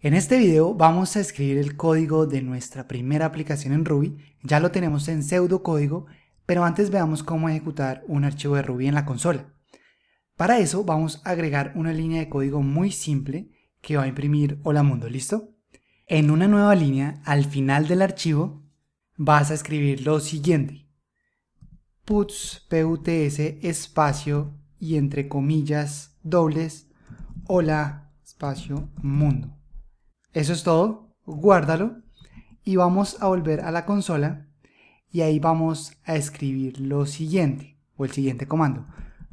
En este video vamos a escribir el código de nuestra primera aplicación en Ruby, ya lo tenemos en pseudocódigo, pero antes veamos cómo ejecutar un archivo de Ruby en la consola. Para eso vamos a agregar una línea de código muy simple que va a imprimir Hola Mundo, ¿listo? En una nueva línea, al final del archivo, vas a escribir lo siguiente. Puts, PUTS, espacio y entre comillas dobles, Hola, espacio, mundo. Eso es todo, guárdalo y vamos a volver a la consola y ahí vamos a escribir lo siguiente o el siguiente comando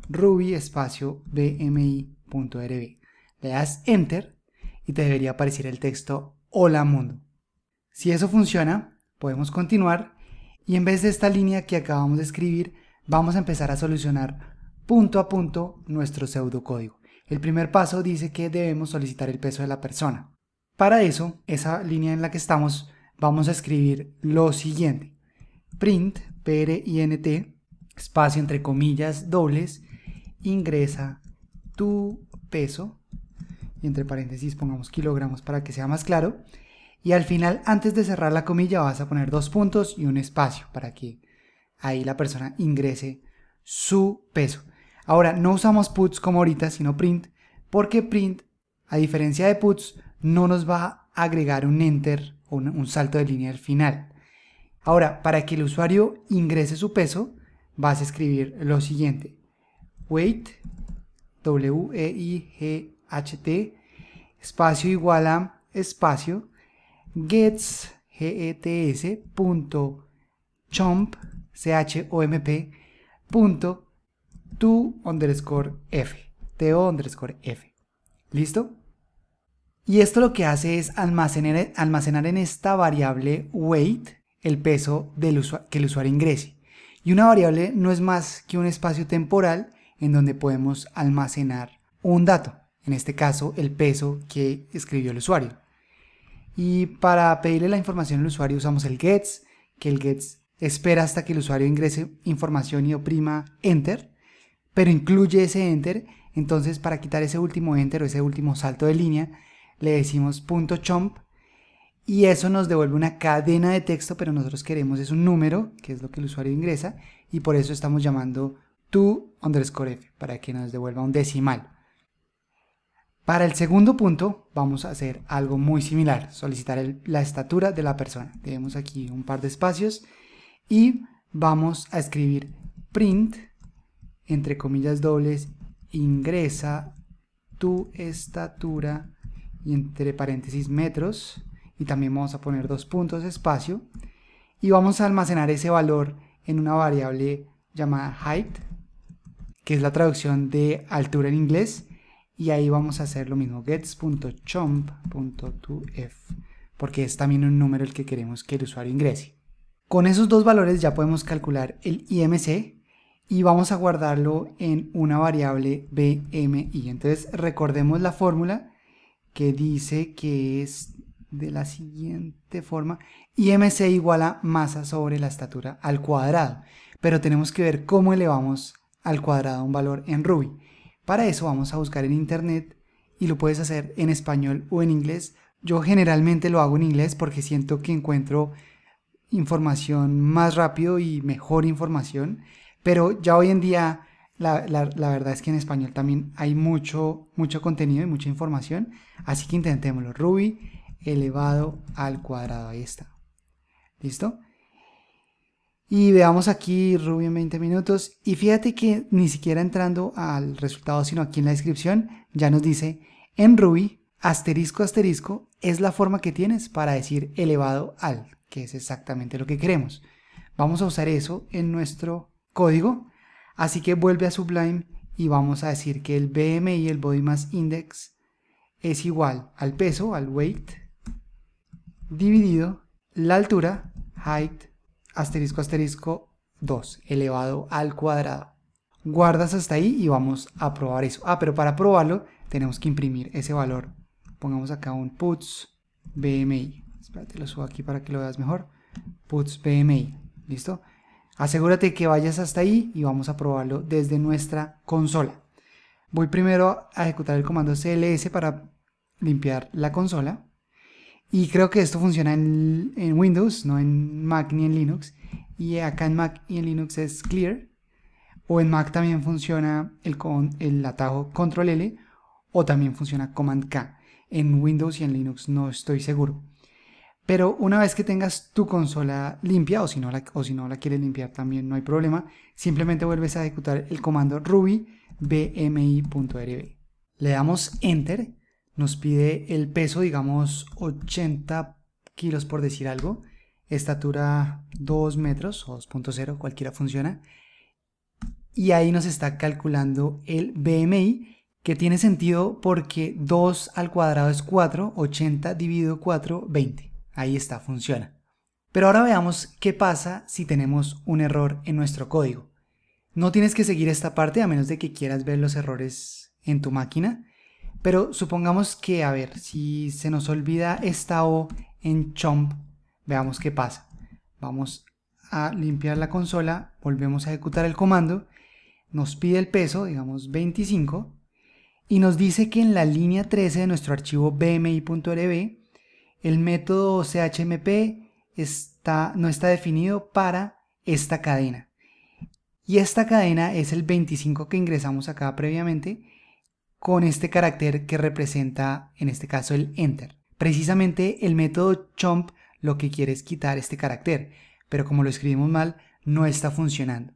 ruby espacio bmi.rb. Le das enter y te debería aparecer el texto hola mundo. Si eso funciona, podemos continuar y en vez de esta línea que acabamos de escribir, vamos a empezar a solucionar punto a punto nuestro pseudocódigo. El primer paso dice que debemos solicitar el peso de la persona. Para eso, esa línea en la que estamos, vamos a escribir lo siguiente. Print, p r n t espacio entre comillas dobles, ingresa tu peso, y entre paréntesis pongamos kilogramos para que sea más claro, y al final, antes de cerrar la comilla, vas a poner dos puntos y un espacio para que ahí la persona ingrese su peso. Ahora, no usamos puts como ahorita, sino print, porque print, a diferencia de puts, no nos va a agregar un enter o un, salto de línea al final. Ahora, para que el usuario ingrese su peso, vas a escribir lo siguiente. Wait W-E-I-G-H-T, e espacio igual a espacio, gets, G-E-T-S, punto, chomp, C-H-O-M-P, punto, to underscore F, T-O underscore F. ¿Listo? Y esto lo que hace es almacenar, almacenar en esta variable weight el peso que el usuario ingrese. Y una variable no es más que un espacio temporal en donde podemos almacenar un dato, en este caso el peso que escribió el usuario. Y para pedirle la información al usuario usamos el gets, que el gets espera hasta que el usuario ingrese información y oprima enter, pero incluye ese enter, entonces para quitar ese último enter o ese último salto de línea, le decimos punto .chomp y eso nos devuelve una cadena de texto, pero nosotros queremos es un número, que es lo que el usuario ingresa, y por eso estamos llamando to underscore f, para que nos devuelva un decimal. Para el segundo punto vamos a hacer algo muy similar, solicitar la estatura de la persona. Tenemos aquí un par de espacios y vamos a escribir print, entre comillas dobles, ingresa tu estatura y entre paréntesis metros y también vamos a poner dos puntos espacio y vamos a almacenar ese valor en una variable llamada height que es la traducción de altura en inglés y ahí vamos a hacer lo mismo gets.chomp.2f porque es también un número el que queremos que el usuario ingrese. Con esos dos valores ya podemos calcular el IMC y vamos a guardarlo en una variable BMI. Entonces recordemos la fórmula que dice que es de la siguiente forma, IMC igual a masa sobre la estatura al cuadrado, pero tenemos que ver cómo elevamos al cuadrado un valor en Ruby. Para eso vamos a buscar en internet y lo puedes hacer en español o en inglés. Yo generalmente lo hago en inglés porque siento que encuentro información más rápido y mejor información, pero ya hoy en día la, verdad es que en español también hay mucho, mucho contenido y mucha información, así que intentémoslo. Ruby elevado al cuadrado, ahí está. ¿Listo? Y veamos aquí Ruby en 20 minutos. Y fíjate que ni siquiera entrando al resultado, sino aquí en la descripción, ya nos dice, en Ruby, asterisco, asterisco, es la forma que tienes para decir elevado al, que es exactamente lo que queremos. Vamos a usar eso en nuestro código Así que vuelve a Sublime y vamos a decir que el BMI, el Body Mass Index, es igual al peso, al weight, dividido la altura, height, asterisco, asterisco, 2, elevado al cuadrado. Guardas hasta ahí y vamos a probar eso. Ah, pero para probarlo tenemos que imprimir ese valor. Pongamos acá un puts BMI. Espérate, lo subo aquí para que lo veas mejor. Puts BMI. ¿Listo? Asegúrate que vayas hasta ahí y vamos a probarlo desde nuestra consola. Voy primero a ejecutar el comando cls para limpiar la consola. Y creo que esto funciona en, Windows, no en Mac ni en Linux. Y acá en Mac y en Linux es clear. O en Mac también funciona el, con, el atajo control L o también funciona command K. En Windows y en Linux no estoy seguro. Pero una vez que tengas tu consola limpia, o si, no la, o si no la quieres limpiar también no hay problema, simplemente vuelves a ejecutar el comando ruby bmi.rb. Le damos enter, nos pide el peso, digamos 80 kilos por decir algo, estatura 2 metros o 2.0, cualquiera funciona. Y ahí nos está calculando el BMI, que tiene sentido porque 2 al cuadrado es 4, 80 dividido 4, 20. Ahí está, funciona. Pero ahora veamos qué pasa si tenemos un error en nuestro código. No tienes que seguir esta parte a menos de que quieras ver los errores en tu máquina. Pero supongamos que, a ver, si se nos olvida esta O en chomp, veamos qué pasa. Vamos a limpiar la consola, volvemos a ejecutar el comando, nos pide el peso, digamos 25, y nos dice que en la línea 13 de nuestro archivo bmi.rb el método CHMP está, no está definido para esta cadena. Y esta cadena es el 25 que ingresamos acá previamente con este carácter que representa en este caso el enter. Precisamente el método chomp lo que quiere es quitar este carácter, pero como lo escribimos mal, no está funcionando.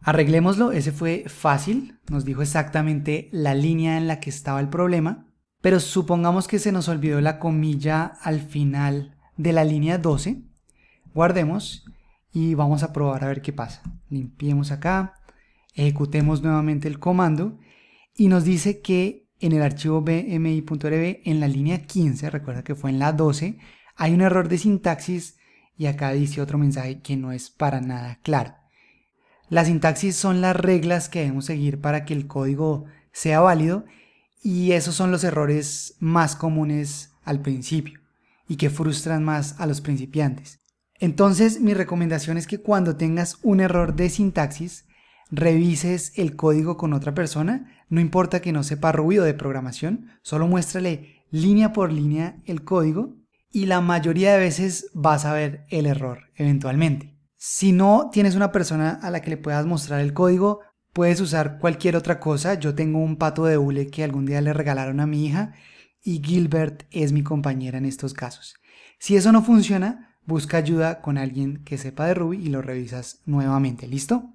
Arreglémoslo, ese fue fácil, nos dijo exactamente la línea en la que estaba el problema. Pero supongamos que se nos olvidó la comilla al final de la línea 12. Guardemos y vamos a probar a ver qué pasa. Limpiemos acá, ejecutemos nuevamente el comando y nos dice que en el archivo bmi.rb en la línea 15, recuerda que fue en la 12, hay un error de sintaxis y acá dice otro mensaje que no es para nada claro. La sintaxis son las reglas que debemos seguir para que el código sea válido y esos son los errores más comunes al principio y que frustran más a los principiantes. Entonces mi recomendación es que cuando tengas un error de sintaxis, revises el código con otra persona, no importa que no sepa ruido de programación, solo muéstrale línea por línea el código y la mayoría de veces vas a ver el error eventualmente. Si no tienes una persona a la que le puedas mostrar el código, Puedes usar cualquier otra cosa. Yo tengo un pato de hule que algún día le regalaron a mi hija y Gilbert es mi compañera en estos casos. Si eso no funciona, busca ayuda con alguien que sepa de Ruby y lo revisas nuevamente. ¿Listo?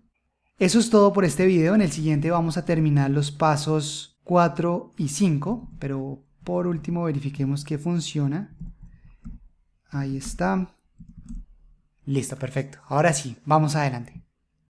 Eso es todo por este video. En el siguiente vamos a terminar los pasos 4 y 5, pero por último verifiquemos que funciona. Ahí está. Listo, perfecto. Ahora sí, vamos adelante.